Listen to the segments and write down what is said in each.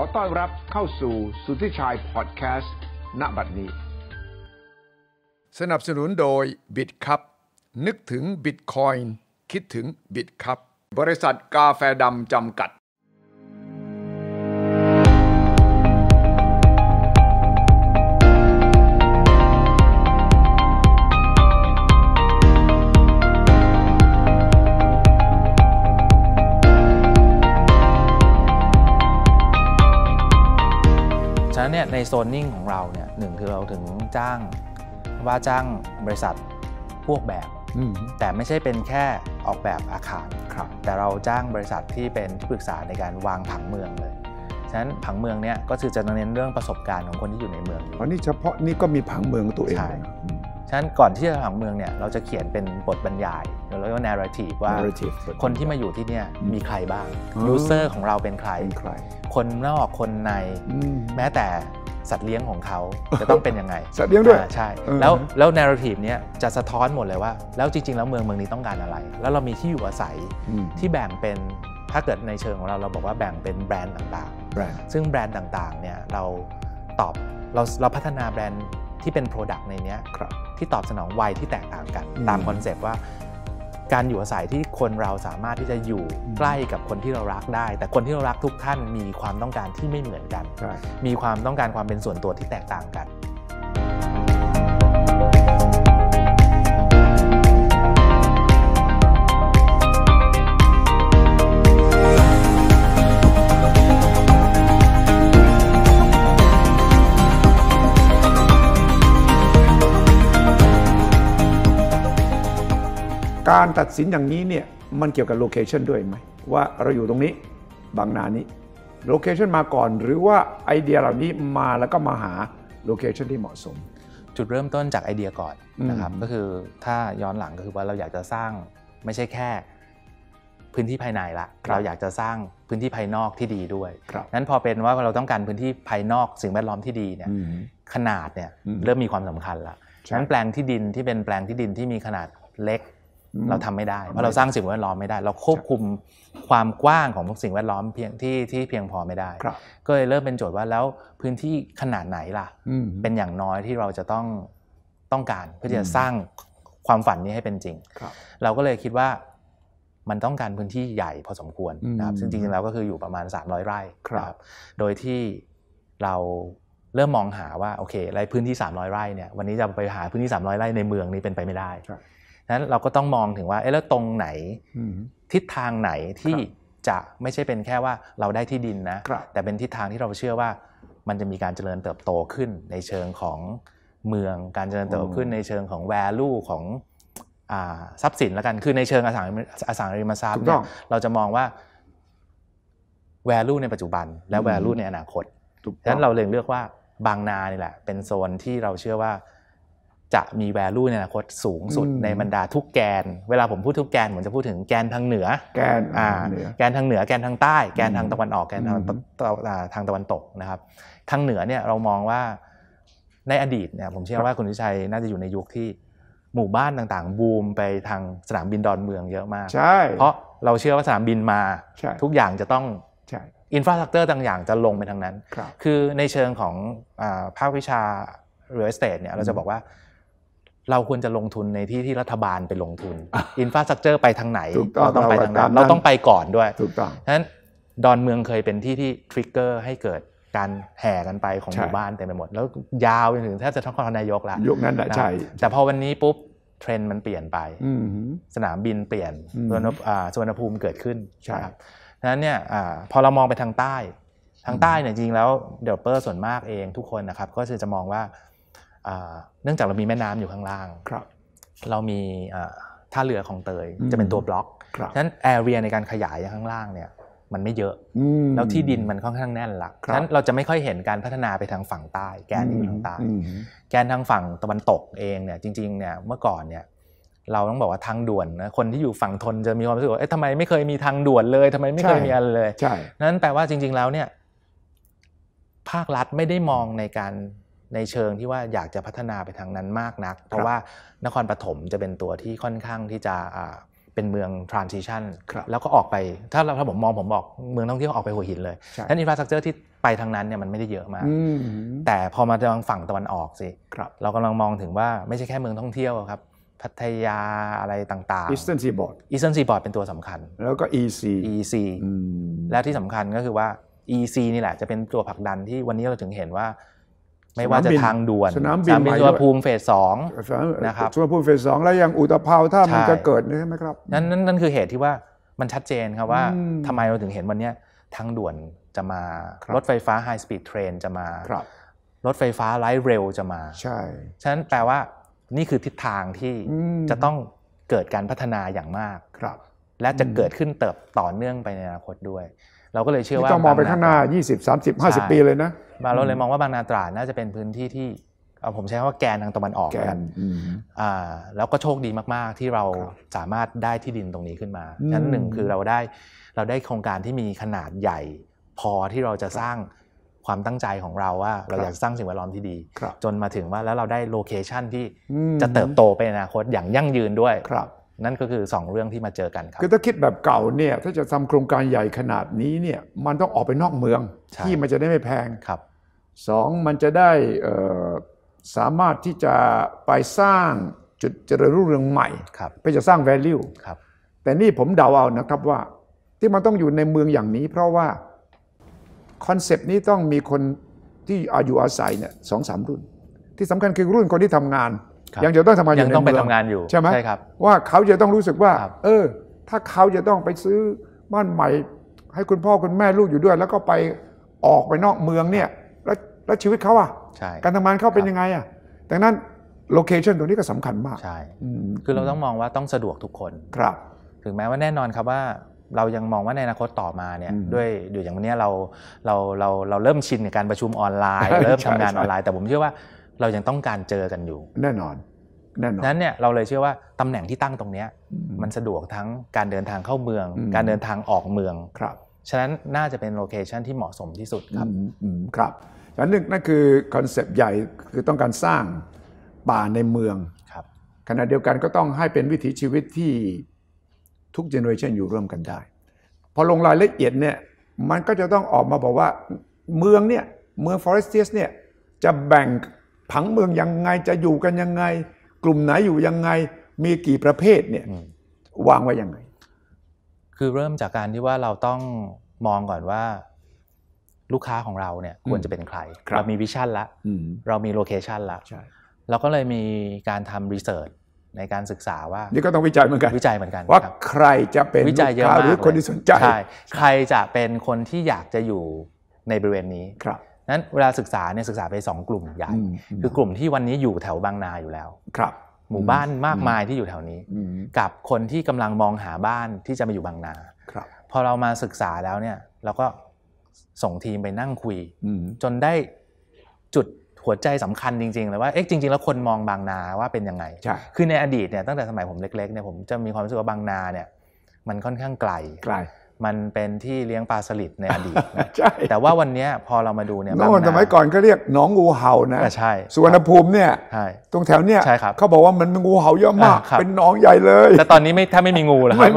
ขอต้อนรับเข้าสู่สุทธิชัยพอดแคสต์ณบัดนี้ สนับสนุนโดย b i t c u p นึกถึง Bitcoin คิดถึง b i t c u p บริษัทกาแฟดำจำกัดในโซนนิ่งของเราเนี่ยหนึ่งคือเราถึงจ้างว่าจ้างบริษัทพวกแบบแต่ไม่ใช่เป็นแค่ออกแบบอาคารครแต่เราจ้างบริษัทที่เป็นที่ปรึกษาในการวางผังเมืองเลย ฉะนั้นผังเมืองเนี่ยก็คือจะเน้นเรื่องประสบการณ์ของคนที่อยู่ในเมืองอันนี่เฉพาะนี่ก็มีผังเมืองตัวเองใช่ฉะนั้นก่อนที่จะผังเมืองเนี่ยเราจะเขียนเป็นบทบรรยายหรือเรียกว่า narrative ว่าคนที่มาอยู่ที่เนี่ยมีใครบ้าง user ของเราเป็นใคร คนนอกคนในแม้แต่สัตว์เลี้ยงของเขาจะต้องเป็นยังไงสัตว์เลี้ยงด้วยใช่แล้วแล้วเนาร์ทีฟเนี้ยจะสะท้อนหมดเลยว่าแล้วจริงๆ แล้วเมืองเมืองนี้ต้องการอะไร แล้วเรามีที่อยู่อาศัยที่แบ่งเป็นถ้าเกิดในเชิงของเราเราบอกว่าแบ่งเป็นแบรนด์ต่าง ๆ ซึ่งแบรนด์ต่างๆเนี่ยเราตอบเราเราพัฒนาแบรนด์ที่เป็น Product ในนี้ที่ตอบสนอง วัยที่แตกต่างกันตามคอนเซปต์ว่าการอยู่อาศัยที่คนเราสามารถที่จะอยู่ ใกล้กับคนที่เรารักได้ แต่คนที่เรารักทุกท่านมีความต้องการที่ไม่เหมือนกัน มีความต้องการความเป็นส่วนตัวที่แตกต่างกันการตัดสินอย่างนี้เนี่ยมันเกี่ยวกับโลเคชันด้วยไหม ว่าเราอยู่ตรงนี้บางนานี้โลเคชันมาก่อนหรือว่าไอเดียเหล่านี้มาแล้วก็มาหาโลเคชันที่เหมาะสมจุดเริ่มต้นจากไอเดียก่อนนะครับก็คือถ้าย้อนหลังก็คือว่าเราอยากจะสร้างไม่ใช่แค่พื้นที่ภายในละเราอยากจะสร้างพื้นที่ภายนอกที่ดีด้วยนั้นพอเป็นว่าเราต้องการพื้นที่ภายนอกสิ่งแวดล้อมที่ดีเนี่ยขนาดเนี่ยเริ่มมีความสำคัญละนั้นแปลงที่ดินที่เป็นแปลงที่ดินที่มีขนาดเล็กเราทำไม่ได้ เพราะเราสร้างสิ่งแวดล้อมไม่ได้ เราควบคุมความกว้างของสิ่งแวดล้อมเพียงที่ที่เพียงพอไม่ได้ ก็เลยเริ่มเป็นโจทย์ว่าแล้วพื้นที่ขนาดไหนล่ะ เป็นอย่างน้อยที่เราจะต้องต้องการเพื่อจะสร้างความฝันนี้ให้เป็นจริงรเราก็เลยคิดว่ามันต้องการพื้นที่ใหญ่พอสมควรนะครับ ซึ่งจริงๆแล้วก็คืออยู่ประมาณ 300 ไร่ครับ โดยที่เราเริ่มมองหาว่าโอเคไรพื้นที่300ไร่เนี่ยวันนี้จะไปหาพื้นที่300ไร่ในเมืองนี้เป็นไปไม่ได้นั้นเราก็ต้องมองถึงว่าเออแล้วตรงไหน ทิศทางไหนที่จะไม่ใช่เป็นแค่ว่าเราได้ที่ดินนะแต่เป็นทิศทางที่เราเชื่อว่ามันจะมีการเจริญเติบโตขึ้น ในเชิงของเมืองการเจริญเติบโต ขึ้นในเชิงของแวลูของทรัพย์สินแล้วกันคือในเชิงอสังอสังหาริมทรัพย์เนี่ยเราจะมองว่าแวลูในปัจจุบันและแวลูในอนาคตดังนั้นเราเลยเลือกว่าบางนานี่แหละ เป็นโซนที่เราเชื่อว่าจะมี value ในอนาคตสูงสุด ในบรรดาทุกแกน เวลาผมพูดทุกแกน ผมจะพูดถึงแกนทางเหนือแกนอ่าแกนทางเหนือแกนทางใต้ แกนทางตะวันออกแกนทางทางตะวันตกนะครับ ทางเหนือเนี่ยเรามองว่าในอดีตเนี่ยผมเชื่อว่าคุณวิชัยน่าจะอยู่ในยุคที่หมู่บ้านต่างๆบูม ไปทางสนามบินดอนเมืองเยอะมากใช่เพราะเราเชื่อว่าสนามบินมา ทุกอย่างจะต้องอินฟราสตรักเจอร์ต่างอย่างจะลงไปทางนั้น คือในเชิงของภาควิชาเร a l ท s t a เนี่ยเราจะบอกว่าเราควรจะลงทุนในที่ที่รัฐบาลไปลงทุนอินฟาสตรักเจอร์ไปทางไหนเราต้องไปทางนั้นเราต้องไปก่อนด้วยถูกต้องนั้นดอนเมืองเคยเป็นที่ที่ทริกเกอร์ให้เกิดการแห่กันไปของหมู่บ้านเต็มไปหมด แล้วยาวจนถึงแทบจะทั้งคอนนายกละยุคนั้นแหละใช่แต่พอวันนี้ปุ๊บเทรนด์มันเปลี่ยนไป สนามบินเปลี่ยนส่วนภูมิเกิดขึ้นใช่ครับนั้นเนี่ยพอเรามองไปทางใต้ทางใต้เนี่ยจริงแล้วเดลเปอร์ส่วนมากเองทุกคนนะครับ ก็จะมองว่าเนื่องจากเรามีแม่น้ำอยู่ข้างล่างครับเรามีท่าเรือของเตยจะเป็นตัวบล็อก ฉะนั้นแอเรียในการขยายข้างล่างเนี่ยมันไม่เยอะแล้วที่ดินมันค่อนข้างแน่นหลักนั้นเราจะไม่ค่อยเห็นการพัฒนาไปทางฝั่งใต้แกนที่อยู่ทางใต้แกนทางฝั่งตะวันตกเองเนี่ยจริงๆเนี่ยเมื่อก่อนเนี่ย เราต้องบอกว่าทางด่วนนะคนที่อยู่ฝั่งทนจะมีความรู้สึกว่าเอ๊ะทำไมไม่เคยมีทางด่วนเลยทำไมไม่เคยมีอะไรเลยใช่นั้นแปลว่าจริง ๆแล้วเนี่ยภาครัฐไม่ได้มองในการในเชิงที่ว่าอยากจะพัฒนาไปทางนั้นมากนัก เพราะว่านครปฐมจะเป็นตัวที่ค่อนข้างที่จะเป็นเมืองทรานซิชันแล้วก็ออกไปถ้าเราถ้าผมมองผมบอกเมืองท่องเที่ยวออกไปหัวหินเลยนั้นอินฟราสตรักเจอร์ที่ไปทางนั้นเนี่ยมันไม่ได้เยอะมากแต่พอมาทางฝั่งตะวันออกสิเรากำลังมองถึงว่าไม่ใช่แค่เมืองท่องเที่ยวครับ พัทยาอะไรต่างๆ Eastern Seaboard Eastern Seaboard เป็นตัวสำคัญ แล้วก็ EC EC และที่สำคัญก็คือว่า EC นี่แหละจะเป็นตัวผลักดันที่วันนี้เราถึงเห็นว่าไม่ว่าจะทางด่วนสนามบินสุวรรณภูมิเฟสสองนะครับสุวรรณภูมิเฟสสองแล้วยังอุตภาวถ้ามันจะเกิดนี่ใช่ไหมครับ นั่นนั่นคือเหตุที่ว่ามันชัดเจนครับว่า ทำไมเราถึงเห็นวันนี้ทางด่วนจะมา รถไฟฟ้าไฮสปีดเทรนจะมารถไฟฟ้าไร้เร็วจะมาใช่ฉะนั้นแปลว่า นี่คือทิศทางที่จะต้องเกิดการพัฒนาอย่างมากครับ และจะเกิดขึ้นเติบต่อเนื่องไปในอนาคตด้วยเราก็เลยเชื่อว่าต้องมองไปข้างหน้า 20 30 50 ปีเลยนะมาเราเลยมองว่าบางนาตราดน่าจะเป็นพื้นที่ที่เอาผมใช้คำว่าแกนทางตะวันออกแกนอ่าแล้วก็โชคดีมากๆ ที่เราสามารถได้ที่ดินตรงนี้ขึ้นมาฉนั้นหนึ่งคือเราได้เราได้โครงการที่มีขนาดใหญ่ พอที่เราจะสร้างความตั้งใจของเราว่าเราอยากสร้างสิ่งแวดล้อมที่ดี จนมาถึงว่าแล้วเราได้โลเคชันที่จะเติบโตไปอนาคตอย่างยั่งยืนด้วยนั่นก็คือ 2 เรื่องที่มาเจอกันครับคือถ้าคิดแบบเก่าเนี่ยถ้าจะทำโครงการใหญ่ขนาดนี้เนี่ยมันต้องออกไปนอกเมืองที่มันจะได้ไม่แพงครับสองมันจะได้สามารถที่จะไปสร้างจุดเจริญรุ่งเรืองใหม่เพื่อจะสร้าง value ครับแต่นี่ผมเดาเอานะครับว่าที่มันต้องอยู่ในเมืองอย่างนี้เพราะว่าคอนเซปต์นี้ต้องมีคนที่อายุอาศัยเนี่ยสองสามรุ่น ที่สำคัญคือรุ่นคนที่ทำงานยังจะต้องทำงานอยู่ยังต้องไปทำงานอยู่ใช่ไหมใช่ครับ ว่าเขาจะต้องรู้สึกว่า เออ ถ้าเขาจะต้องไปซื้อบ้านใหม่ ให้คุณพ่อ คุณแม่ลูกอยู่ด้วย แล้วก็ไปออกไปนอกเมืองเนี่ยแล้วแล้วชีวิตเขาอ่ะการทำงานเขาเป็นยังไงอ่ะดังนั้นโลเคชันตรงนี้ก็สำคัญมากใช่คือเราต้องมองว่าต้องสะดวกทุกคนครับถึงแม้ว่าแน่นอนครับว่า เรายังมองว่าในอนาคตต่อมาเนี่ยด้วยอยู่อย่างวันนี้เราเราเราเราเริ่มชินในการประชุมออนไลน์ เริ่มทำงานออนไลน์แต่ผมเชื่อว่าเรายังต้องการเจอกันอยู่ แน่นอน แน่นอนนั้นเนี่ยเราเลยเชื่อว่าตำแหน่งที่ตั้งตรงนี้ มันสะดวกทั้งการเดินทางเข้าเมือง การเดินทางออกเมืองครับ ฉะนั้นน่าจะเป็นโลเคชันที่เหมาะสมที่สุด ครับครับฉะนั้นนั่นคือคอนเซปต์ใหญ่คือต้องการสร้างป่าในเมืองครับขณะเดียวกันก็ต้องให้เป็นวิถีชีวิตที่ทุกเจเนอเรชันอยู่ร่วมกันได้ พอลงรายละเอียดเนี่ยมันก็จะต้องออกมาบอกว่า เมืองเนี่ยเมืองฟอเรสเทียสเนี่ยจะแบ่งผังเมืองยังไงจะอยู่กันยังไง กลุ่มไหนอยู่ยังไง มีกี่ประเภทเนี่ยวางไว้ยังไง คือเริ่มจากการที่ว่าเราต้องมองก่อนว่า ลูกค้าของเราเนี่ยควรจะเป็นใครครเรามีวิชั่นละเรามีโลเคชันละเราก็เลยมีการทำรีเสิร์ชในการศึกษาว่า นี่ก็ต้องวิจัยเหมือนกันวิจัยเหมือนกัน ว่าใครจะเป็นวิจัยเยอะมากหรือคนที่สนใจใใครจะเป็นคนที่อยากจะอยู่ในบริเวณนี้ครับนั้นเวลาศึกษาเนี่ยศึกษาไป 2 กลุ่มใหญ่คือกลุ่มที่วันนี้อยู่แถวบางนาอยู่แล้ว ครับ หมู่บ้านมากมายที่อยู่แถวนี้ กับคนที่กำลังมองหาบ้านที่จะมาอยู่บางนา ครับ พอเรามาศึกษาแล้วเนี่ยเราก็ส่งทีมไปนั่งคุยจนได้จุดหัวใจสำคัญจริงๆเลยว่าเอ๊ะจริงๆแล้วคนมองบางนาว่าเป็นยังไงคือในอดีตเนี่ยตั้งแต่สมัยผมเล็กๆเนี่ยผมจะมีความรู้สึกว่าบางนาเนี่ย มันค่อนข้างไกลไกลมันเป็นที่เลี้ยงปลาสลิดในอดีตนะแต่ว่าวันนี้พอเรามาดูเนี่ยโน่นสมัยก่อนก็เรียกหนองงูเห่านะใช่สุวรรณภูมิเนี่ย ตรงแถวเนี่ยเขาบอกว่ามันงูเห่าเยอะมากเป็นหนองใหญ่เลย แต่ตอนนี้ไม่ ถ้าไม่มีงูแล้วครับ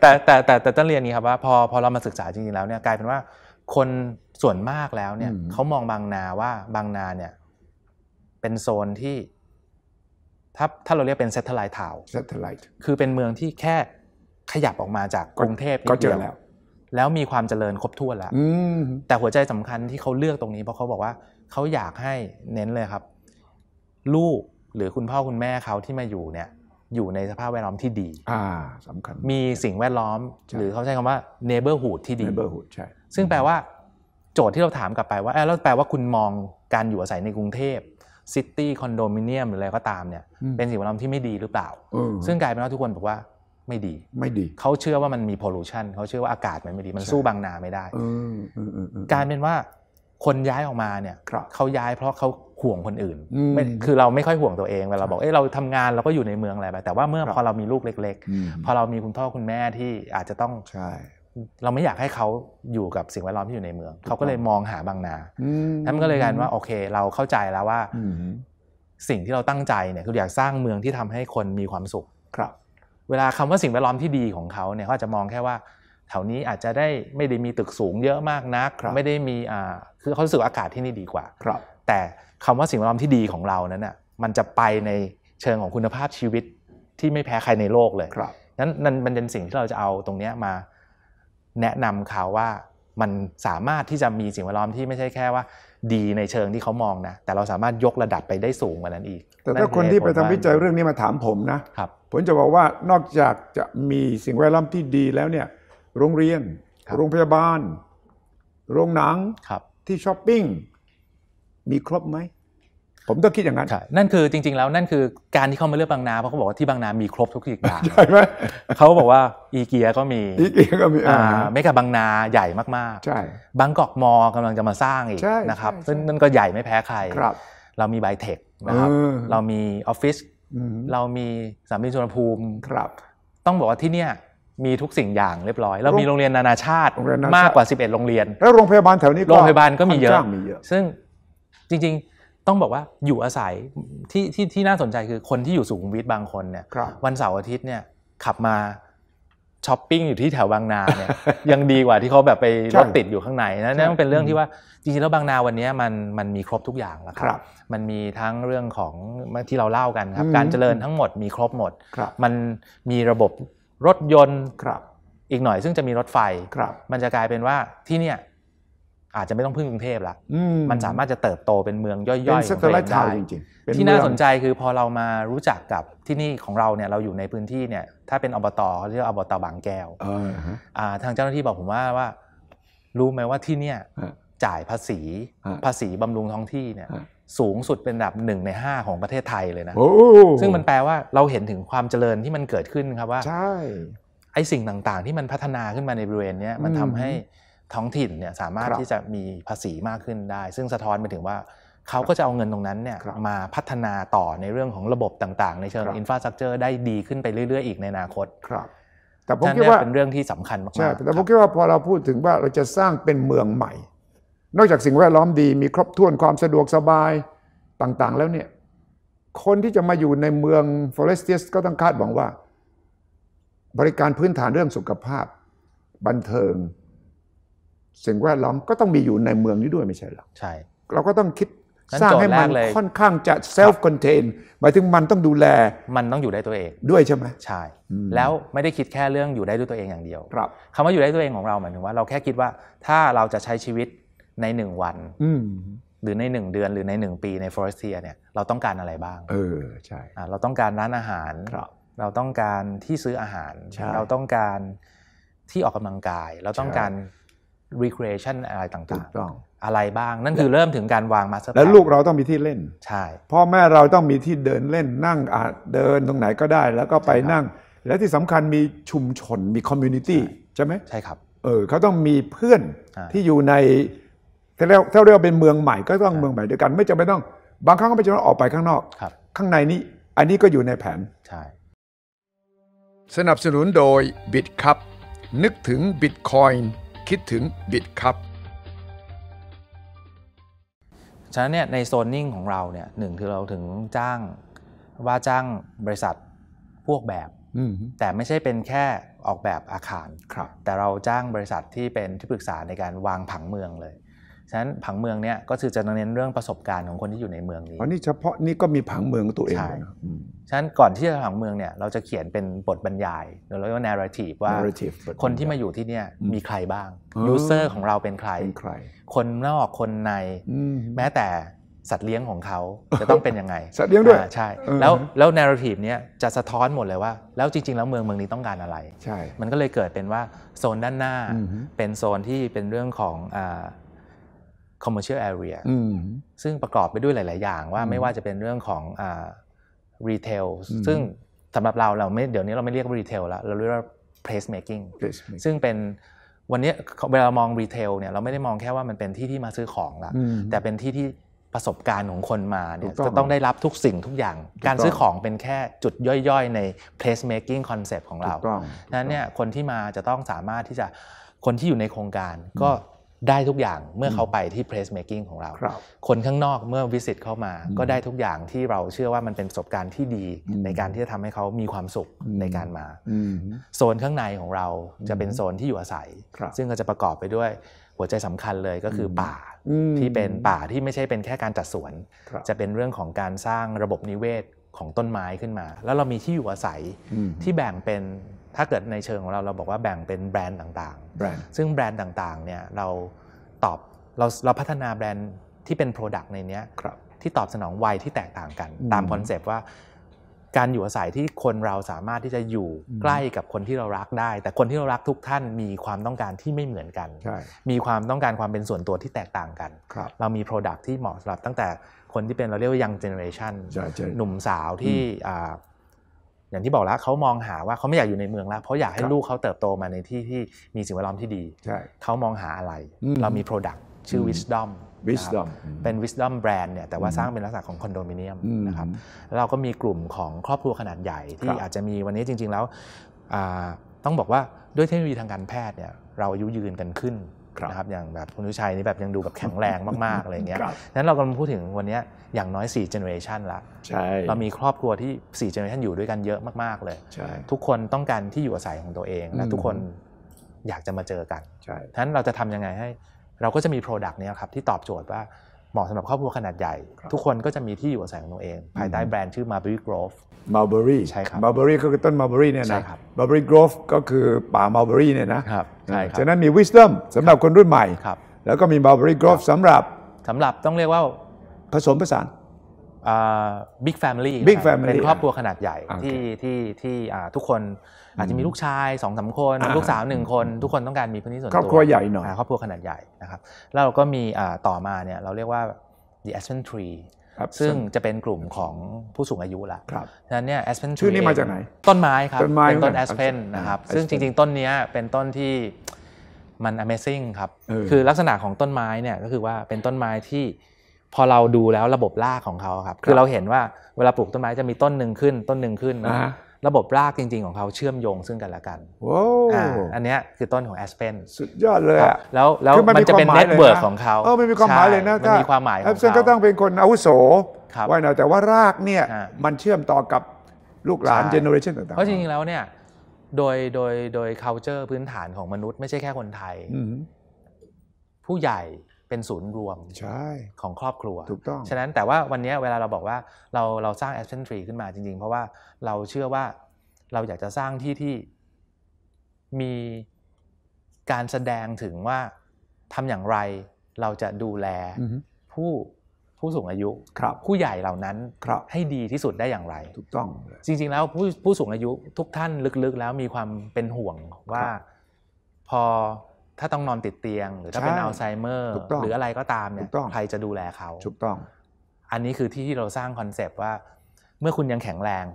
แต่แต่แต่แต่ต้องเรียนนี้ครับว่าพอพอเรามาศึกษาจริงๆแล้วเนี่ย กลายเป็นว่า คนส่วนมากแล้วเนี่ยเขามองบางนาว่าบางนาเนี่ย เป็นโซนที่ถ้าถ้าเราเรียกเป็นเซทเทอร์ไลท์ทาวน์คือเป็นเมืองที่แค่ขยับออกมาจากกรุงเทพก็เจอแล้ว แล้วมีความเจริญครบถ้วนแล้วแต่หัวใจสำคัญที่เขาเลือกตรงนี้เพราะเขาบอกว่า เขาอยากให้เน้นเลยครับ ลูกหรือคุณพ่อคุณแม่เขาที่มาอยู่เนี่ย อยู่ในสภาพแวดล้อมที่ดี อ่า สำคัญมีสิ่งแวดล้อม หรือเขาใช้คำว่า neighborhood ที่ดี neighborhood ใช่ซึ่งแปลว่า โจทย์ที่เราถามกลับไปว่าแล้วแปลว่าคุณมองการอยู่อาศัยในกรุงเทพซิตี้คอนโดมิเนียมหรืออะไรก็ตามเนี่ย เป็นสิ่งแวดล้อมที่ไม่ดีหรือเปล่าซึ่งกลายเป็นว่าทุกคนบอกว่าไม่ดีไม่ดี เขาเชื่อว่ามันมีพอลูชันเขาเชื่อว่าอากาศมันไม่ดี มันสู้บางนาไม่ได้การเป็นว่าคนย้ายออกมาเนี่ยเขาย้ายเพราะเขาห่วงคนอื่น คือเราไม่ค่อยห่วงตัวเองเวลาบอกเอ้เราทำงานเราก็อยู่ในเมืองอะไรไปแต่ว่าเมื่อพอเรามีลูกเล็กๆพอเรามีคุณพ่อคุณแม่ที่อาจจะต้องเราไม่อยากให้เขาอยู่กับสิ่งแวดล้อมที่อยู่ในเมืองเขาก็เลยมองหาบางนาทั้นก็เลยกันว่าโอเค เราเข้าใจแล้วว่า สิ่งที่เราตั้งใจเนี่ยคืออยากสร้างเมืองที่ทำให้คนมีความสุขครับเวลาคำว่าสิ่งแวดล้อมที่ดีของเขาเนี่ยเขาจะมองแค่ว่าแถวนี้อาจจะได้ไม่ได้มีตึกสูงเยอะมากนักไม่ได้มีอ่าคือเขาสึกอากาศที่นี่ดีกว่าครับแต่คำว่าสิ่งแวดล้อมที่ดีของเรานั้นน่ะมันจะไปในเชิงของคุณภาพชีวิตที่ไม่แพ้ใครในโลกเลยคนั้นนั่นมันเป็นสิ่งที่เราจะเอาตรงนี้มา แนะนำเขาว่ามันสามารถที่จะมีสิ่งแวดล้อมที่ไม่ใช่แค่ว่า ดีในเชิงที่เขามองนะแต่เราสามารถยกระดับไปได้สูงกว่านั้นอีกแต่ถ้าคนที่ไปทำวิจัยเรื่องนี้มาถามผมนะครับผมจะบอกว่านอกจากจะมีสิ่งแวดล้อมที่ดีแล้วเนี่ยโรงเรียนโรงพยาบาล โรงหนังที่ช้อปปิ้ง มีครบไหม ผมต้องคิดอย่างนั้น นั่นคือจริงๆแล้วนั่นคือการที่เขามาเลือกบางนา เพราะเขาบอกว่าที่บางนามีครบทุกสิ่งอย่าง ใช่ไหมเขาบอกว่า อีเกียก็มี อีเกียก็มี อ่าไม่กับบางนาใหญ่มากๆ ใช่ บางกอกมอกำลังจะมาสร้างอีกนะครับ่นั่นก็ใหญ่ไม่แพ้ใคร ครับ เรามีไบเทคนะครับ เรามีออฟฟิศเรามีสามีสุวรรณภูมิครับ ต้องบอกว่าที่เนี่ย มีทุกสิ่งอย่างเรียบร้อย เรามีโรงเรียนนานาชาติมากกว่า 11 โรงเรียนแล้วโรงพยาบาลแถวนี้โรงพยาบาลก็มีเยอะซึ่งจริงๆต้องบอกว่าอยู่อาศัยที่ที่ที่น่าสนใจคือคนที่อยู่สูงวิทย์บางคนเนี่ยวันเสาร์อาทิตย์เนี่ยขับมาช้อปปิ้งอยู่ที่แถวบางนาเนี่ยยังดีกว่าที่เขาแบบไปรถติดอยู่ข้างในนะนั่นเป็นเรื่องที่ว่าจริงๆแล้วบางนาวันนี้มันมันมีครบทุกอย่างแล้วครับ มันมีทั้งเรื่องของที่เราเล่ากันครับ การเจริญทั้งหมดมีครบหมดมันมีระบบรถยนต์อีกหน่อยซึ่งจะมีรถไฟมันจะกลายเป็นว่าที่เนี่ยอาจจะไม่ต้องพึ่งกรุงเทพละมันสามารถจะเติบโตเป็นเมืองย่อยๆของตัวเองได้ที่น่าสนใจคือพอเรามารู้จักกับที่นี่ของเราเนี่ยเราอยู่ในพื้นที่เนี่ยถ้าเป็นอบตเขาเรียกอบตบางแก้วทางเจ้าหน้าที่บอกผมว่าว่า รู้ไหมว่าที่เนี่ยจ่ายภาษีภาษีบำรุงท้องที่เนี่ยสูงสุดเป็นระดับหนึ่งในห้าของประเทศไทยเลยนะ ซึ่งมันแปลว่าเราเห็นถึงความเจริญที่มันเกิดขึ้นครับว่าใช่ไอ้สิ่งต่างๆ ที่มันพัฒนาขึ้นมาในบริเวณนี้มันทำให้ท้องถิ่นเนี่ยสามารถที่จะมีภาษีมากขึ้นได้ ซึ่งสะท้อนไปถึงว่าเขาก็จะเอาเงินตรงนั้นเนี่ยมาพัฒนาต่อในเรื่องของระบบต่างๆ ในเชิงอินฟราสตรักเจอร์ได้ดีขึ้นไปเรื่อยๆอีกในอนาคตครับแต่ผมคิดว่าเป็นเรื่องที่สำคัญมากใช่แต่ผมคิดว่าพอเราพูดถึงว่าเราจะสร้างเป็นเมืองใหม่ นอกจากสิ่งแวดล้อมดี มีครบถ้วนความสะดวกสบายต่างๆ แล้วเนี่ยคนที่จะมาอยู่ในเมืองฟอเรสเตียสก็ต้องคาดหวังว่า บริการพื้นฐานเรื่องสุขภาพบันเทิงสิ่งแวดล้อมก็ต้องมีอยู่ในเมืองนี้ด้วยไม่ใช่หรอใช่เราก็ต้องคิดสร้างให้มันค่อนข้างจะ self contain หมายถึงมันต้องดูแลมันต้องอยู่ได้ตัวเองด้วยใช่ไหมใช่แล้วไม่ได้คิดแค่เรื่องอยู่ได้ด้วยตัวเองอย่างเดียวครับคำว่าอยู่ได้ตัวเองของเราหมายถึงว่าเราแค่คิดว่าถ้าเราจะใช้ชีวิตในหนึ่งวันหรือในหนึ่งเดือนหรือในหนึ่งปีใน Forestier เนี่ยเราต้องการอะไรบ้างเออใช่เราต้องการร้านอาหารรเราต้องการที่ซื้ออาหาร เราต้องการที่ออกกำลังกายเราต้องการ recreation อะไรต่างๆ อะไรบ้าง นั่นคือเริ่มถึงการวางมาสเตอร์แล้วลูกเราต้องมีที่เล่น ใช่ พ่อแม่เราต้องมีที่เดินเล่นนั่งอาเดินตรงไหนก็ได้แล้วก็ไปนั่ง และที่สำคัญมีชุมชนมีคอมมูนิตี้ใช่ไหมใช่ครับ เออเขาต้องมีเพื่อนที่อยู่ในถ้าเรียกถ้าเรียกเป็นเมืองใหม่ก็ต้องเมืองใหม่ด้วยกันไม่จำเป็นต้อง บางครั้งก็ไม่จำเป็นออกไปข้างนอกข้างในนี้อันนี้ก็อยู่ในแผนใช่สนับสนุนโดยบิตคัพนึกถึงบิตคอยน์คิดถึงบิดครับฉะนั้นเนี่ยในโซนนิ่งของเราเนี่ยหนึ่งคือเราถึงจ้างว่าจ้างบริษัทพวกแบบแต่ไม่ใช่เป็นแค่ออกแบบอาคารรแต่เราจ้างบริษัทที่เป็นที่ปรึกษาในการวางผังเมืองเลยฉะนั้นผังเมืองเนี่ยก็คือจะเน้นเรื่องประสบการณ์ของคนที่อยู่ในเมืองนี้อ๋อนี่เฉพาะนี่ก็มีผังเมืองตัวเองใช่ฉะนั้นก่อนที่จะผังเมืองเนี่ย เราจะเขียนเป็นบทบรรยายเราเรียกว่า narrative ว่า narrative คนที่มาอยู่ที่เนี่ยมีใครบ้าง user ของเราเป็นใคร คนนอกคนในแม้แต่สัตว์เลี้ยงของเขาจะต้องเป็นยังไงสัตว์เลี้ยงด้วยใช่ แล้วแล้วนาร์ทีฟเนี้ยจะสะท้อนหมดเลยว่าแล้วจริงๆ แล้วเมืองเมืองนี้ต้องการอะไร ใช่ มันก็เลยเกิดเป็นว่าโซนด้านหน้าเป็นโซนที่เป็นเรื่องของ commercial area ซึ่งประกอบไปด้วยหลาย ๆ อย่างว่าไม่ว่าจะเป็นเรื่องของรีเ retail ซึ่งสำหรับเราเราไม่เดี๋ยวนี้เราไม่เรียกว่า retail แล้วเราเรียกว่า place making ซึ่งเป็นวันนี้เวลามอง retail เนี่ยเราไม่ได้มองแค่ว่ามันเป็นที่ที่มาซื้อของละแต่เป็นที่ที่ประสบการณ์ของคนมาเนี่ยจะต้องได้รับทุกสิ่งทุกอย่างการซื้อของเป็นแค่จุดย่อย ๆ ใน place making concept ของเราดังนั้นเนี่ยคนที่มาจะต้องสามารถที่จะคนที่อยู่ในโครงการก็ได้ทุกอย่างเมื่อเขาไปที่ placemaking ของเราครคนข้างนอกเมื่อวิสิตเข้ามาก็ได้ทุกอย่างที่เราเชื่อว่ามันเป็นประสบการณ์ที่ดีในการที่จะทำให้เขามีความสุขในการมาโซนข้างในของเราจะเป็นโซนที่อยู่อาศัย ซึ่งก็จะประกอบไปด้วย หัวใจสำคัญเลยก็คือป่าที่เป็นป่าที่ไม่ใช่เป็นแค่การจัดสวน จะเป็นเรื่องของการสร้างระบบนิเวศของต้นไม้ขึ้นมา แล้วเรามีที่อยู่อาศัยที่แบ่งเป็นถ้าเกิดในเชิงของเราเราบอกว่าแบ่งเป็นแบรนด์ต่างๆ Brand. ซึ่งแบรนด์ต่างๆ เนี่ยเราตอบเราเราพัฒนาแบรนด์ที่เป็น Product ในนี้ที่ตอบสนองวัยที่แตกต่างกันตามคอนเซปต์ว่าการอยู่อาศัยที่คนเราสามารถที่จะอยู่ใกล้กับคนที่เรารักได้ แต่คนที่เรารักทุกท่านมีความต้องการที่ไม่เหมือนกันมีความต้องการความเป็นส่วนตัวที่แตกต่างกัน เรามี Product ที่เหมาะสำหรับตั้งแต่คนที่เป็นเราเรียกว่ายังเจเนอเรชันหนุ่มสาวที่อย่างที่บอกแล้วเขามองหาว่าเขาไม่อยากอยู่ในเมืองแล้วเพราะอยากให้ลูกเขาเติบโตมาในที่ที่มีสิ่งแวดล้อมที่ดี เขามองหาอะไรเรามี Product ชื่อ Wisdom Wisdom เป็น Wisdom Brand เนี่ยแต่ว่าสร้างเป็นลักษณะของคอนโดมิเนียมนะครับเราก็มีกลุ่มของครอบครัวขนาดใหญ่ที่อาจจะมีวันนี้จริงๆแล้วต้องบอกว่าด้วยเทคโนโลยีทางการแพทย์เนี่ยเราอายุยืนกันขึ้นนะครับอย่างแบบคุณวิชัยนี่แบบยังดูแบบแข็งแรงมากๆอะไรเงี้ยนั้นเรากำลังพูดถึงวันนี้อย่างน้อย4 generation ละเรามีครอบครัวที่ 4 generation อยู่ด้วยกันเยอะมากๆเลยทุกคนต้องการที่อยู่อาศัยของตัวเองและทุกคนอยากจะมาเจอกันทั้นเราจะทำยังไงให้ เราก็จะมี Product เนี้ยครับที่ตอบโจทย์ว่าเหมาะสำหรับครอบครัวขนาดใหญ่ ทุกคนก็จะมีที่อยู่อาศัยของตัวเอง ภายใต้แบรนด์ชื่อ m a r b u r y Grove m a r b u r y ใช่ครับ m a r b u r y ก็คือต้น m a r b u r y เนี่ยนะ m a r b u r y Grove ก็คือป่า m a r b u r y เนี่ยนะครับใช่ครับฉะนั้นมี Wisdom สำหรับคนรุ่นใหม่ แล้วก็มี m a r b u r y Grove สำหรับสำหรับต้องเรียกว่าผสมผสานบิ๊กแฟมิลี่เป็นครอบครัวขนาดใหญ่ที่ที่ที่ทุกคนอาจจะมีลูกชายสองสาคนลูกสาวหนึ่งคน ทุกคนต้องการมีพื้นที่ส่วนตัวครอบครัวใหญ่หน่อยครอบครัวขนาดใหญ่นะครับ แล้วเราก็มีต่อมาเนี่ยเราเรียกว่า the Aspen Tree ซึ่งจะเป็นกลุ่มของผู้สูงอายุละฉะนั้นเนี่ย Aspen Tree นี่มาจากไหนต้นไม้ครับ เป็นต้น Aspen นะครับซึ่งจริงๆต้นนี้เป็นต้นที่มัน amazing ครับคือลักษณะของต้นไม้เนี่ยก็คือว่าเป็นต้นไม้ที่พอเราดูแล้วระบบรากของเขาครับ คือเราเห็นว่าเวลาปลูกต้นไม้จะมีต้นหนึ่งขึ้น ต้นหนึ่งขึ้นนะระบบรากจริงๆของเขาเชื่อมโยงซึ่งกันและกันอ้อันนี้คือต้นของแอสเพนสุดยอดเลย แล้วแล้วมันจะเป็นเน็ตเวิร์กของเขาเออม่มีความหมายเลยนะมันมีความหมายของเขาแอสเพนก็ต้องเป็นคนอาวุโสว่าน่แต่ว่ารากเนี่ยมันเชื่อมต่อกับลูกหลานเจเนอเรชันต่างๆเพราะจริงๆแล้วเนี่ยโดยโดยโดย culture พื้นฐานของมนุษย์ไม่ใช่แค่คนไทยผู้ใหญ่เป็นศูนย์รวมของครอบครัว ถูกต้อง ฉะนั้นแต่ว่าวันนี้เวลาเราบอกว่าเราเราสร้างแอสเซนทรีขึ้นมาจริงๆ เพราะว่าเราเชื่อว่าเราอยากจะสร้างที่ที่มีการแสดงถึงว่าทำอย่างไรเราจะดูแลผู้ผู้สูงอายุครับผู้ใหญ่เหล่านั้นให้ดีที่สุดได้อย่างไร ถูกต้อง จริง ๆ แล้วผู้ผู้สูงอายุทุกท่านลึกๆ แล้วมีความเป็นห่วงว่าพอถ้าต้องนอนติดเตียง หรือถ้าเป็นอัลไซเมอร์หรืออะไรก็ตามเนี่ยใครจะดูแลเขาถูกต้องอันนี้คือที่ที่เราสร้างคอนเซปต์ว่า เมื่อคุณยังแข็งแรง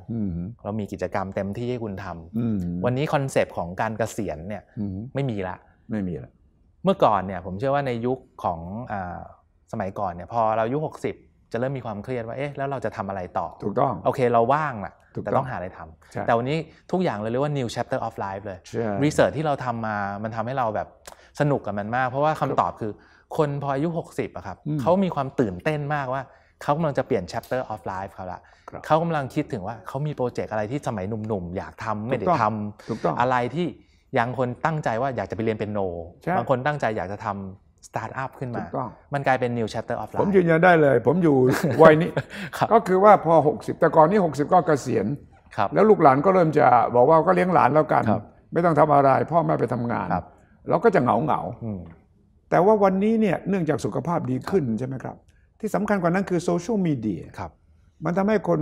เรามีกิจกรรมเต็มที่ให้คุณทำวันนี้คอนเซปต์ของการเกษียณเนี่ยไม่มีละไม่มีละเมื่อก่อนเนี่ย ผมเชื่อว่าในยุคของสมัยก่อนเนี่ย พอเราอายุ60 จะเริ่มมีความเครียดว่าเอ๊ะแล้วเราจะทำอะไรต่อ ถูกต้องโอเคเราว่างแหละแต่ต้องหาอะไรทำแต่วันนี้ทุกอย่างเลยเรียกว่า new chapter of life เลย research ที่เราทำมามันทำให้เราแบบสนุกกับมันมาก เพราะว่าคำตอบคือคนพออายุ 60อะครับเขามีความตื่นเต้นมากว่าเขากำลังจะเปลี่ยน chapter of life เขาละเขากำลังคิดถึงว่าเขามีโปรเจกต์อะไรที่สมัยหนุ่มๆ อยากทำไม่ได้ทำอะไรที่ยังคนตั้งใจว่าอยากจะไปเรียนเป็นโนบางคนตั้งใจอยากจะทำสตาร์ทอัพขึ้นมา มันกลายเป็น new chapter of life ผมยืนยันได้เลย ผมอยู่วัยนี้ก็คือว่าพอ60แต่ก่อนนี้60 ก็เกษียณแล้วลูกหลานก็เริ่มจะบอกว่าก็เลี้ยงหลานแล้วกันไม่ต้องทำอะไรพ่อแม่ไปทำงานเราก็จะเหงาเหงา แต่ว่าวันนี้เนี่ยเนื่องจากสุขภาพดีขึ้นใช่ไหมครับ ที่สำคัญกว่านั้นคือโซเชียลมีเดียมันทำให้คน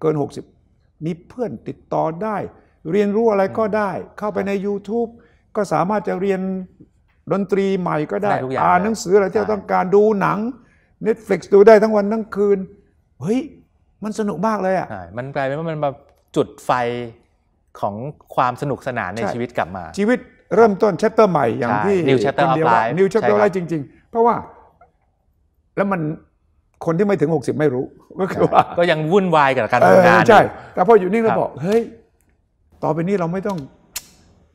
เกิน 60 มีเพื่อนติดต่อได้ เรียนรู้อะไรก็ได้ เข้าไปใน YouTube ก็สามารถจะเรียนดนตรีใหม่ก็ได้ อ่านหนังสืออะไรที่เราต้องการดูหนัง Netflix ดูได้ทั้งวันทั้งคืน เฮ้ยมันสนุกมากเลยอ่ะมันกลายเป็นว่ามันมาจุดไฟของความสนุกสนานในชีวิตกลับมา ชีวิตเริ่มต้นแชปเตอร์ใหม่อย่างที่ นิวแชปเตอร์ไลน์นิวแชปเตอร์ไลน์จริงๆ เพราะว่า แล้วมันคนที่ไม่ถึง 60 ไม่รู้ ก็คือว่า ก็ยังวุ่นวายกับการทำงานใช่ แต่พออยู่นี่เราบอก เฮ้ย ต่อไปนี้เราไม่ต้อง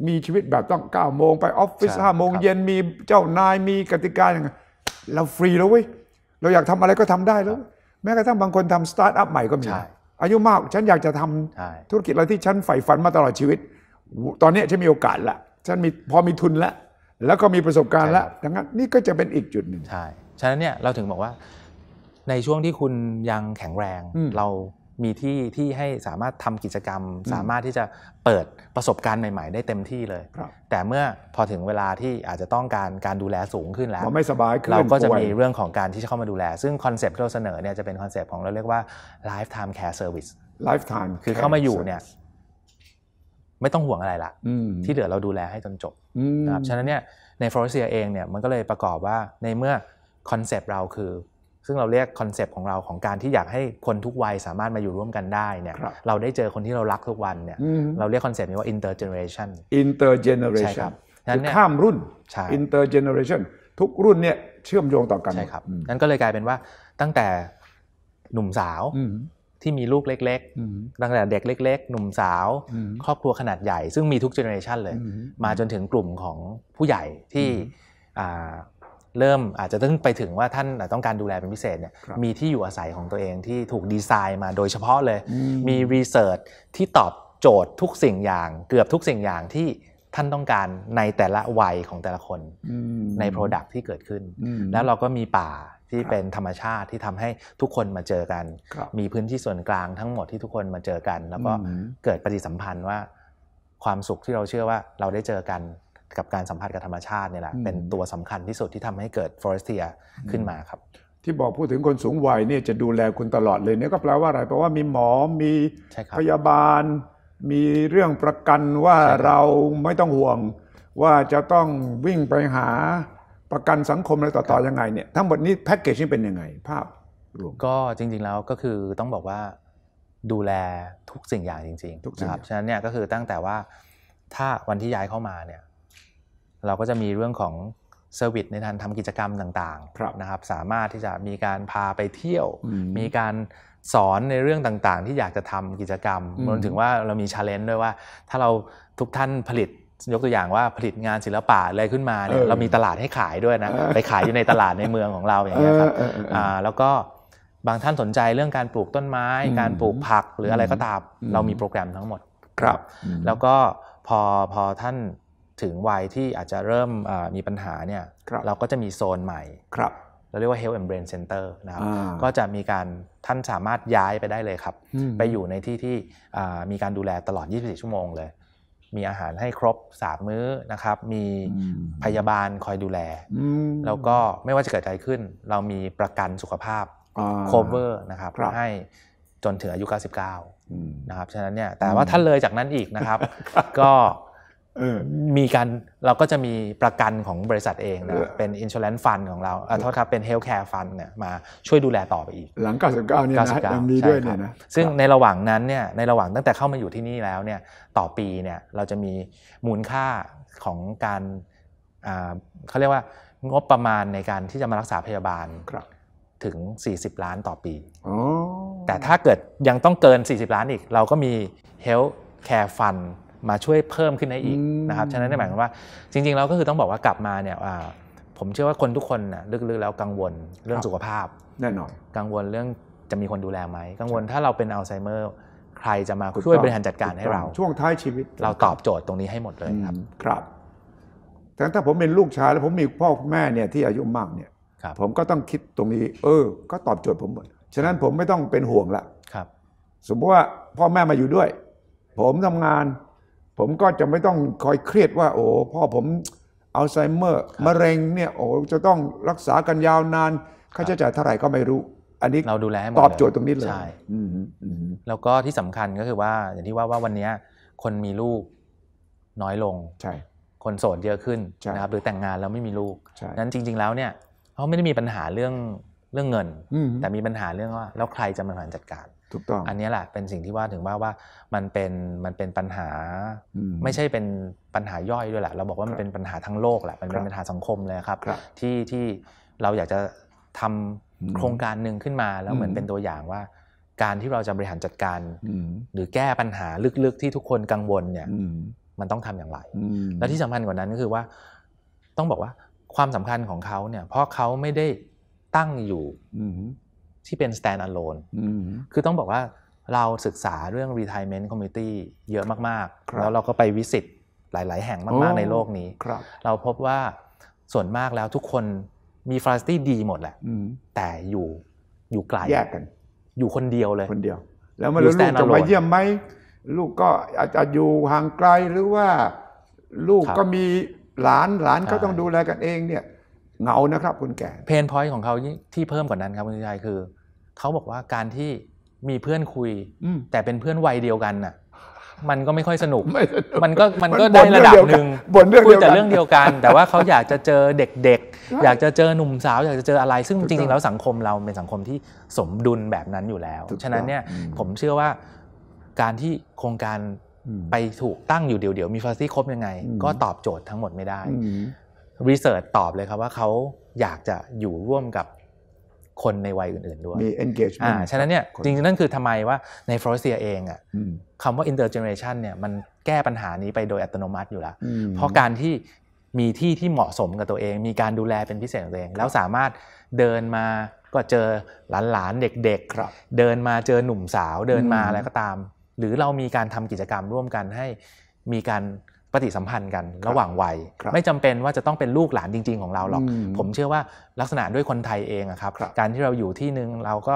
มีชีวิตแบบต้อง9โมงไปออฟฟิศ5โมงเย็นมีเจ้านายมีกติกาอย่างเราฟรีแล้วเว้ย เราอยากทำอะไรก็ทำได้แล้ว แม้กระทั่งบางคนทำสตาร์ทอัพใหม่ก็มีอายุมาก ฉันอยากจะทำธุรกิจอะไรที่ฉันใฝ่ฝันมาตลอดชีวิต ตอนนี้ฉันมีโอกาสละฉันมีพอมีทุนแล้ว แล้วก็มีประสบการณ์แล้วดังนั้นนี่ก็จะเป็นอีกจุดหนึ่งใช่ฉะนั้นเนี่ยเราถึงบอกว่าในช่วงที่คุณยังแข็งแรงเรามีที่ที่ให้สามารถทำกิจกรรม สามารถที่จะเปิดประสบการณ์ใหม่ๆได้เต็มที่เลย แต่เมื่อพอถึงเวลาที่อาจจะต้องการการดูแลสูงขึ้นแล้วไม่สบายเราก็จะมีเรื่องของการที่จะเข้ามาดูแล ซึ่งคอนเซปต์ที่เราเสนอเนี่ยจะเป็นคอนเซปต์ของเราเรียกว่า lifetime care service lifetime คือเข้ามาอยู่เนี่ยไม่ต้องห่วงอะไรละที่เหลือเราดูแลให้จนจบนะครับฉะนั้นเนี่ยในฟลอเรเซียเองเนี่ยมันก็เลยประกอบว่าในเมื่อคอนเซปต์เราคือ ซึ่งเราเรียกคอนเซปต์ของเราของการที่อยากให้คนทุกวัยสามารถมาอยู่ร่วมกันได้เนี่ยเราได้เจอคนที่เรารักทุกวันเนี่ยเราเรียกคอนเซปต์นี้ว่า intergeneration intergeneration ใช่ครับข้ามรุ่น intergeneration ทุกรุ่นเนี่ยเชื่อมโยงต่อกันใช่ครับนั้นก็เลยกลายเป็นว่าตั้งแต่หนุ่มสาวที่มีลูกเล็กๆ ตั้งแต่เด็กเล็กๆ หนุ่มสาว ครอบครัวขนาดใหญ่ ซึ่งมีทุกเจเนอเรชันเลย มาจนถึงกลุ่มของผู้ใหญ่ที่เริ่มอาจจะต้องไปถึงว่าท่านต้องการดูแลเป็นพิเศษเนี่ย มีที่อยู่อาศัยของตัวเองที่ถูกดีไซน์มาโดยเฉพาะเลย มีรีเสิร์ชที่ตอบโจทย์ทุกสิ่งอย่าง เกือบทุกสิ่งอย่างที่ท่านต้องการในแต่ละวัยของแต่ละคน ในโปรดักที่เกิดขึ้น แล้วเราก็มีป่าที่เป็นธรรมชาติที่ทำให้ทุกคนมาเจอกัน มีพื้นที่ส่วนกลางทั้งหมดที่ทุกคนมาเจอกันแล้วก็เกิดปฏิสัมพันธ์ว่า ความสุขที่เราเชื่อว่าเราได้เจอกันกับการสัมผัสกับธรรมชาติเนี่ยแหละเป็นตัวสำคัญที่สุดที่ทำให้เกิดฟอเรสเทียขึ้นมาครับที่บอกพูดถึงคนสูงวัยเนี่ยจะดูแลคุณตลอดเลยเนี่ยก็แปลว่าอะไรแปลว่ามีหมอ มีพยาบาล มีเรื่องประกันว่าเราไม่ต้องห่วงว่าจะต้องวิ่งไปหาประกันสังคมอะไรต่อๆ ยังไงเนี่ย ทั้งหมดนี้แพ็กเกจนี้เป็นยังไง ภาพรวม ก็จริงๆแล้วก็คือต้องบอกว่าดูแลทุกสิ่งอย่างจริงๆนะครับฉะนั้นเนี่ยก็คือตั้งแต่ว่าถ้าวันที่ย้ายเข้ามาเนี่ยเราก็จะมีเรื่องของเซอร์วิสในการทำกิจกรรมต่างๆนะครับ สามารถที่จะมีการพาไปเที่ยว มีการสอนในเรื่องต่างๆที่อยากจะทำกิจกรรมรวมถึงว่าเรามีชาเลนจ์ด้วยว่า ถ้าเราทุกท่านผลิตยกตัวอย่างว่าผลิตงานศิลปะอะไรขึ้นมาเนี่ยเรามีตลาดให้ขายด้วยนะ ไปขายอยู่ในตลาดในเมืองของเราอย่างเงี้ยครับแล้วก็บางท่านสนใจเรื่องการปลูกต้นไม้ การปลูกผักหรืออะไรก็ตามเรามีโปรแกรมทั้งหมดครับ แล้วก็พอพอท่านถึงวัยที่อาจจะเริ่มมีปัญหาเนี่ยเราก็จะมีโซนใหม่ครับเราเรียกว่า Health and Brain Center นะครับก็จะมีการท่านสามารถย้ายไปได้เลยครับ ไปอยู่ในที่ที่มีการดูแลตลอด24 ชั่วโมงเลยมีอาหารให้ครบสามมื้อนะครับ มีพยาบาลคอยดูแล แล้วก็ไม่ว่าจะเกิดอะไรขึ้น เรามีประกันสุขภาพ cover นะครับให้จนถึงอายุ 99นะครับ ฉะนั้นเนี่ย แต่ว่าถ้าเลยจากนั้นอีกนะครับ ก็มีการเราก็จะมีประกันของบริษัทเองนะเป็นินชอ r แลน e ์ฟันของเราโทษครับเป็นเฮลท์แคร์ฟันเนี่ยมาช่วยดูแลต่อไปอีก หลัง 99 เนี่ยนะยังมีด้วยเนี่ยนะซึ่งในระหว่างนั้นเนี่ยในระหว่างตั้งแต่เข้ามาอยู่ที่นี่แล้วเนี่ยต่อปีเนี่ยเราจะมีมูลค่าของการเขาเรียกว่างบประมาณในการที่จะมารักษาพยาบาลถึง 40 ล้านต่อปี แต่ถ้าเกิดยังต้องเกิน 40 ล้านอีก เราก็มีเฮลท์แคร์ฟันมาช่วยเพิ่มขึ้นได้อีกนะครับ ฉะนั้นหมายความว่าจริงๆ เราก็คือต้องบอกว่ากลับมาเนี่ยผมเชื่อว่าคนทุกคนนะลึกๆแล้วกังวลเรื่องสุขภาพ แน่นอนกังวลเรื่องจะมีคนดูแลไหม กังวลถ้าเราเป็นอัลไซเมอร์ ใครจะมาช่วยบริหารจัดการให้เรา ช่วงท้ายชีวิตเราตอบโจทย์ตรงนี้ให้หมดเลยครับครับ แต่ถ้าผมเป็นลูกชายแล้วผมมีพ่อแม่เนี่ยที่อายุมากเนี่ยผมก็ต้องคิดตรงนี้ เออ ก็ตอบโจทย์ผมหมด ฉะนั้นผมไม่ต้องเป็นห่วงละครับ สมมติว่าพ่อแม่มาอยู่ด้วย ผมทำงานผมก็จะไม่ต้องคอยเครียดว่าโอ้พ่อผมอัลไซเมอร์มะเร็งเนี่ยโอ้จะต้องรักษากันยาวนานค่าใช้จ่ายเท่าไหร่ก็ไม่รู้อันนี้เราดูแลตอบโจทย์ตรงนี้เลยใช่แล้วก็ที่สำคัญก็คือว่าอย่างที่ว่าว่าวันนี้คนมีลูกน้อยลงใช่ คนโสดเยอะขึ้นนะครับหรือแต่งงานแล้วไม่มีลูกนั้นจริง ๆแล้วเนี่ย เขาไม่ได้มีปัญหาเรื่องเรื่องเงินแต่มีปัญหาเรื่องว่า แล้วใครจะมาผหารจัดการถูกต้องอันนี้แหละเป็นสิ่งที่ว่าถึงว่าว่ามันเป็นมันเป็นปัญหาไม่ใช่เป็นปัญหาย่อยด้วยแหละ เราบอกว่ามันเป็นปัญหาทั้งโลกแหละมันเป็นปัญหาสังคมเลยครับที่ที่เราอยากจะทำโครงการหนึ่งขึ้นมาแล้วเหมือนเป็นตัวอย่างว่าการที่เราจะบริหารจัดการหรือแก้ปัญหาลึกๆที่ทุกคนกังวลเนี่ยมันต้องทำอย่างไรและที่สำคัญกว่านั้นก็คือว่าต้องบอกว่าความสำคัญของเขาเนี่ยเพราะเขาไม่ได้ตั้งอยู่ที่เป็น stand alone คือต้องบอกว่าเราศึกษาเรื่อง retirement community เยอะมาก ๆ แล้วเราก็ไปวิสิตหลาย ๆ แห่งมากๆในโลกนี้ เราพบว่าส่วนมากแล้วทุกคนมีฟลาสตี้ดีหมดแหละ แต่อยู่อยู่ไกลแยกกัน อยู่คนเดียวเลยคนเดียวแล้วมารู้ลูกจะมาเยี่ยมไหม ลูกก็อาจจะอยู่ห่างไกลหรือว่าลูกก็มีหลานหลานก็ต้องดูแลกันเองเนี่ยเงานะครับ คุณแก่เพนพอยต์ของเขาที่เพิ่มกว่านั้นครับคุณชายคือเขาบอกว่าการที่มีเพื่อนคุย แต่เป็นเพื่อนวัยเดียวกันน่ะ มันก็ไม่ค่อยสนุกมันก็มันก็ได้ระดับหนึ่งดียแต่เรื่องเดียวกัน แต่ว่าเขาอยากจะเจอเด็ก ๆ อยากจะเจอหนุ่มสาวอยากจะเจออะไรซึ่งจริงๆแล้วสังคมเราเป็นสังคมที่สมดุลแบบนั้นอยู่แล้วฉะนั้นเนี่ยผมเชื่อว่าการที่โครงการไปถูกตั้งอยู่เดี๋ยวๆมีฟาซิครบยังไง ก็ตอบโจทย์ทั้งหมดไม่ได้รีเสิร์ชตอบเลยครับว่าเขาอยากจะอยู่ร่วมกับคนในวัยอื่นๆด้วยมี engagement อ่าฉะนั้นเนี่ยจริงๆ นั่นคือทำไมว่าในฟลอรเซียเองอ่ะคำว่า intergeneration เนี่ยมันแก้ปัญหานี้ไปโดยอัตโนมัติอยู่แล้ว เพราะการที่มีที่ที่เหมาะสมกับตัวเอง มีการดูแลเป็นพิเศษของตัวเอง แล้วสามารถเดินมาก็เจอหลานๆ เด็กๆ เดินมาเจอหนุ่มสาวเดินมาอะไรก็ตาม หรือเรามีการทำกิจกรรมร่วมกันให้มีการปฏิสัมพันธ์กันระหว่างวัยไม่จำเป็นว่าจะต้องเป็นลูกหลานจริงๆของเราหรอก ผมเชื่อว่าลักษณะด้วยคนไทยเองครับรบการที่เราอยู่ที่หนึ่งเราก็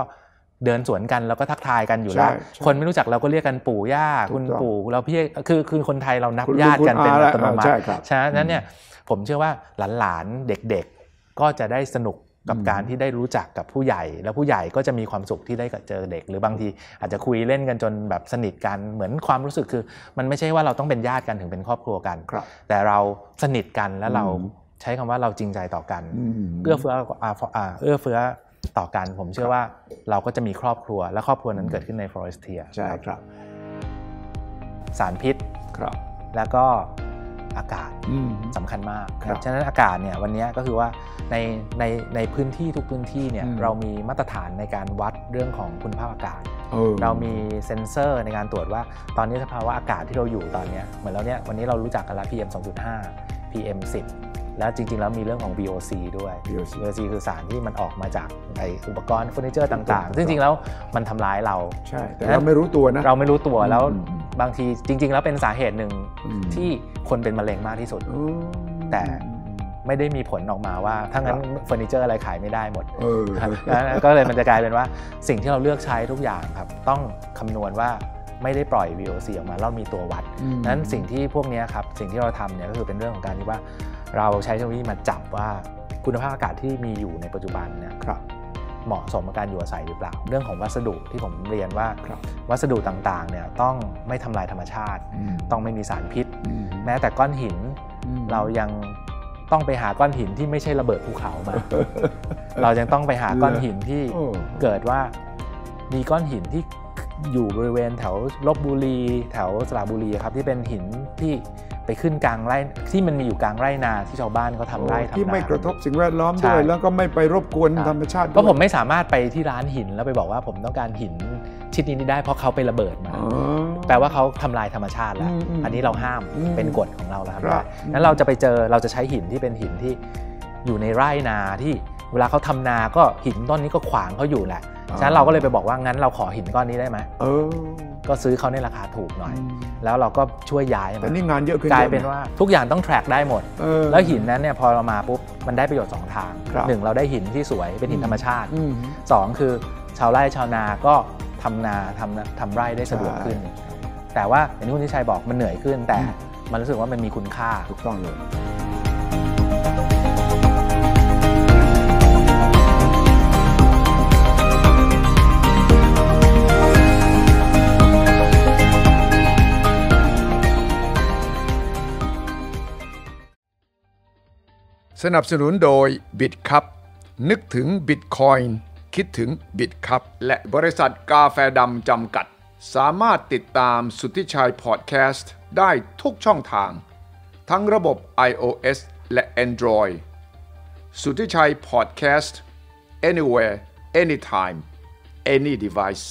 เดินสวนกัน แล้วก็ทักทายกันอยู่แล้ว คนไม่รู้จักเราก็เรียกกันปู่ย่าคุณปู่เราพี่คือคือคนไทยเรานับญาติกันเป็นอัตโนมัติฉะนั้นเนี่ยผมเชื่อว่าหลานๆเด็กๆก็จะได้สนุกกับการที่ได้รู้จักกับผู้ใหญ่ แล้วผู้ใหญ่ก็จะมีความสุขที่ได้เจอเด็ก หรือบางทีอาจจะคุยเล่นกันจนแบบสนิทกันเหมือนความรู้สึกคือมันไม่ใช่ว่าเราต้องเป็นญาติกันถึงเป็นครอบครัวกันแต่เราสนิทกันแล้วเราใช้คำว่าเราจริงใจต่อกันเอื้อเฟื้อเอื้อเฟื้อต่อกันผมเชื่อว่า เราก็จะมีครอบครัวและครอบครัวนั้นเกิดขึ้นในฟอเรสเทียใช่ครับสารพิษครับแล้วก็อากาศสำคัญมากครับฉะนั้นอากาศเนี่ยวันนี้ก็คือว่าในในในพื้นที่ทุกพื้นที่เนี่ยเรามีมาตรฐานในการวัดเรื่องของคุณภาพอากาศ เรามีเซ็นเซอร์ในการตรวจว่าตอนนี้สภาวะอากาศที่เราอยู่ตอนนี้เหมือนเราเนี่ยวันนี้เรารู้จักกันแล้ว PM 2.5 PM 10แล้วจริง ๆแล้วมีเรื่องของ VOC ด้วย VOC, VOC คือสารที่มันออกมาจากไออุปกรณ์เฟอร์นิเจอร์ต่าง ๆซึ่งจริงๆแล้วมันทำร้ายเรา ใช่ แต่เราไม่รู้ตัวนะ เราไม่รู้ตัวแล้วบางทีจริงๆแล้วเป็นสาเหตุหนึ่งที่คนเป็นมะเร็งมากที่สุด แต่ไม่ได้มีผลออกมาว่าถ้างั้นเฟอร์นิเจอร์อะไรขายไม่ได้หมดก็เลยมันจะกลายเป็นว่าสิ่งที่เราเลือกใช้ทุกอย่างครับต้องคำนวณว่าไม่ได้ปล่อย VOC ออกมา เรามีตัววัดนั้นสิ่งที่พวกนี้ครับสิ่งที่เราทำเนี่ยก็คือเป็นเรื่องของการที่ว่าเราใช้เทคโนโลยีมาจับว่าคุณภาพอากาศที่มีอยู่ในปัจจุบันเนี่ยเหมาะสมกับการอยู่อาศัยหรือเปล่าเรื่องของวัสดุที่ผมเรียนว่าวัสดุต่างๆเนี่ยต้องไม่ทำลายธรรมชาติต้องไม่มีสารพิษแม้ แต่ก้อนหินเรายังต้องไปหาก้อนหินที่ไม่ใช่ระเบิดภูเขามา เรายังต้องไปหาก้อนหินที่เกิดว่า มีก้อนหินที่อยู่บริเวณแถวลบบุรี แถวสระบุรีครับที่เป็นหินที่ไปขึ้นกลางไร่ที่มันมีอยู่กลางไร่นาที่ชาวบ้านเขาทาไร่ทำนาที่ไม่กระทบสิ่งแวดล้อมด้วยแล้วก็ไม่ไปรบกวนธรรมชาติเพราะผมไม่สามารถไปที่ร้านหินแล้วไปบอกว่าผมต้องการหินชิ้นนี้ได้เพราะเขาไประเบิดมาแปลว่าเขาทำลายธรรมชาติแล้ว อันนี้เราห้ามเป็นกฎของเราแล้ว ครับนั้นเราจะไปเจอเราจะใช้หินที่เป็นหินที่อยู่ในไร่นาที่เวลาเขาทำนาก็หินต้นนี้ก็ขวางเขาอยู่แหละฉะนั้นเราก็เลยไปบอกว่า งั้นเราขอหินก้อนนี้ได้ไหม เออ ก็ซื้อเขาในราคาถูกหน่อย แล้วเราก็ช่วยย้ายแต่นี่งานเยอะขึ้นกลายเป็นว่า ทุกอย่างต้องแทร็กได้หมด แล้วหินนั้นเนี่ยพอเรามาปุ๊บ มันได้ประโยชน์ 2 ทาง หนึ่งเราได้หินที่สวยเป็นหินธรรมชาติ สองคือชาวไร่ชาวนาก็ทำนาทำทำไร่ได้สะดวกขึ้น แต่ว่าอย่างที่คุณทิชัยบอกมันเหนื่อยขึ้น แต่มันรู้สึกว่ามันมีคุณค่า ถูกต้องเลยสนับสนุนโดยบิ t ครับนึกถึงบิตคอยน์คิดถึงบิตครับและบริษัทกาแฟดำจำกัด สามารถติดตามสุทธิชัยพอดแคสต์ได้ทุกช่องทาง ทั้งระบบ iOS และ Android สุทธิชัยพอดแคสต์ anywhere anytime any device